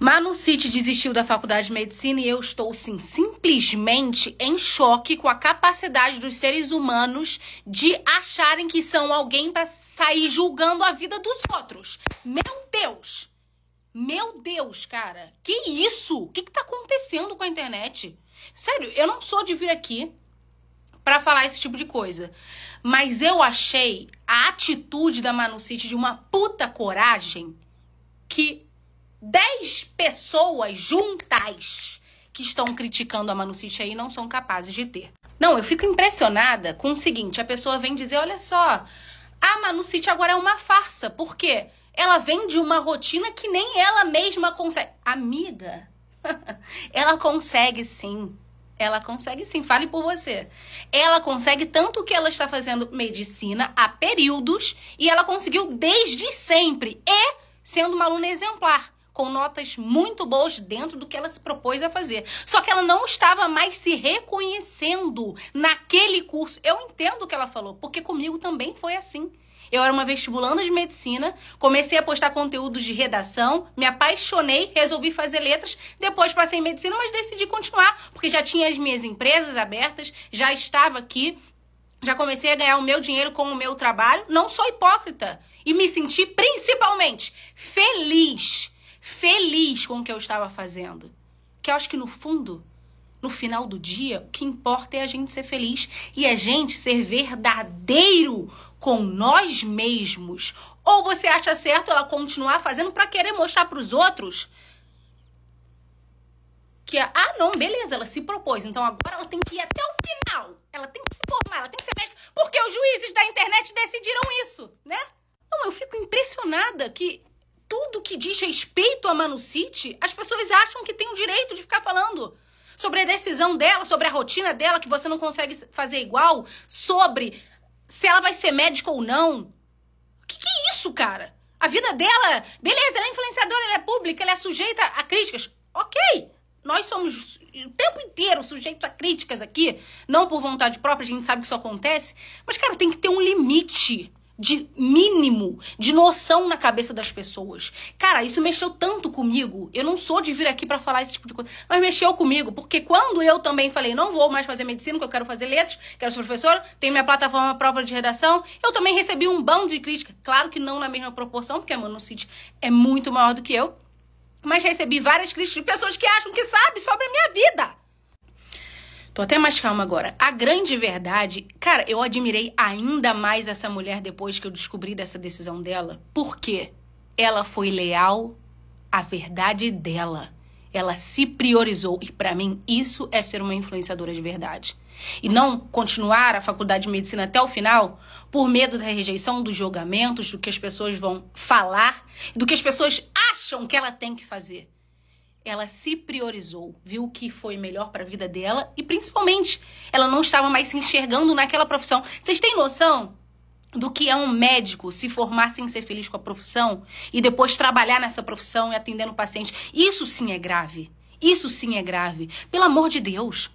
Manu City desistiu da faculdade de medicina e eu estou, sim, simplesmente em choque com a capacidade dos seres humanos de acharem que são alguém para sair julgando a vida dos outros. Meu Deus! Meu Deus, cara! Que isso? O que, que tá acontecendo com a internet? Sério, eu não sou de vir aqui para falar esse tipo de coisa. Mas eu achei a atitude da Manu City de uma puta coragem que 10 pessoas juntas que estão criticando a Manucite aí não são capazes de ter. Não, eu fico impressionada com o seguinte: a pessoa vem dizer, olha só, a Manucite agora é uma farsa, porque ela vem de uma rotina que nem ela mesma consegue. Amiga, ela consegue sim. Ela consegue sim, fale por você. Ela consegue tanto que ela está fazendo medicina há períodos e ela conseguiu desde sempre e sendo uma aluna exemplar com notas muito boas dentro do que ela se propôs a fazer. Só que ela não estava mais se reconhecendo naquele curso. Eu entendo o que ela falou, porque comigo também foi assim. Eu era uma vestibulanda de medicina, comecei a postar conteúdos de redação, me apaixonei, resolvi fazer letras, depois passei em medicina, mas decidi continuar, porque já tinha as minhas empresas abertas, já estava aqui, já comecei a ganhar o meu dinheiro com o meu trabalho. Não sou hipócrita e me senti principalmente feliz feliz com o que eu estava fazendo. Que eu acho que no fundo, no final do dia, o que importa é a gente ser feliz e a gente ser verdadeiro com nós mesmos. Ou você acha certo ela continuar fazendo para querer mostrar para os outros que ah não, beleza, ela se propôs, então agora ela tem que ir até o final. Ela tem que se formar, ela tem que ser médica, porque os juízes da internet decidiram isso, né? Não, eu fico impressionada que tudo que diz respeito a Manu City, as pessoas acham que tem o direito de ficar falando sobre a decisão dela, sobre a rotina dela, que você não consegue fazer igual, sobre se ela vai ser médica ou não. O que, que é isso, cara? A vida dela, beleza, ela é influenciadora, ela é pública, ela é sujeita a críticas. Ok, nós somos o tempo inteiro sujeitos a críticas aqui, não por vontade própria, a gente sabe que isso acontece, mas, cara, tem que ter um limite de mínimo de noção na cabeça das pessoas. Cara, isso mexeu tanto comigo. Eu não sou de vir aqui para falar esse tipo de coisa, mas mexeu comigo, porque quando eu também falei, não vou mais fazer medicina, porque eu quero fazer letras, quero ser professora, tenho minha plataforma própria de redação, eu também recebi um bando de crítica. Claro que não na mesma proporção, porque a Manu City é muito maior do que eu, mas recebi várias críticas de pessoas que acham que sabem sobre a minha vida. Tô até mais calma agora. A grande verdade, cara, eu admirei ainda mais essa mulher depois que eu descobri dessa decisão dela, porque ela foi leal à verdade dela. Ela se priorizou e para mim isso é ser uma influenciadora de verdade. E não continuar a faculdade de medicina até o final por medo da rejeição, dos julgamentos, do que as pessoas vão falar, do que as pessoas acham que ela tem que fazer ela se priorizou, viu o que foi melhor para a vida dela e principalmente ela não estava mais se enxergando naquela profissão. Vocês têm noção do que é um médico se formar sem ser feliz com a profissão e depois trabalhar nessa profissão e atendendo paciente? Isso sim é grave. Isso sim é grave. Pelo amor de Deus.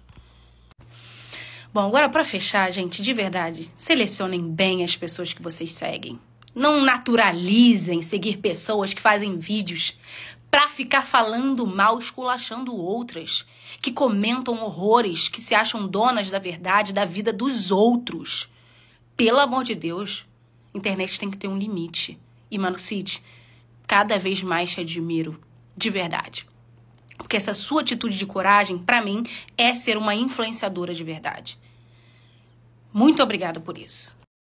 Bom, agora para fechar, gente, de verdade, selecionem bem as pessoas que vocês seguem. Não naturalizem seguir pessoas que fazem vídeos para ficar falando mal, esculachando outras, que comentam horrores, que se acham donas da verdade, da vida dos outros. Pelo amor de Deus, internet tem que ter um limite. E Mano Cid, cada vez mais te admiro, de verdade. Porque essa sua atitude de coragem, para mim, é ser uma influenciadora de verdade. Muito obrigada por isso.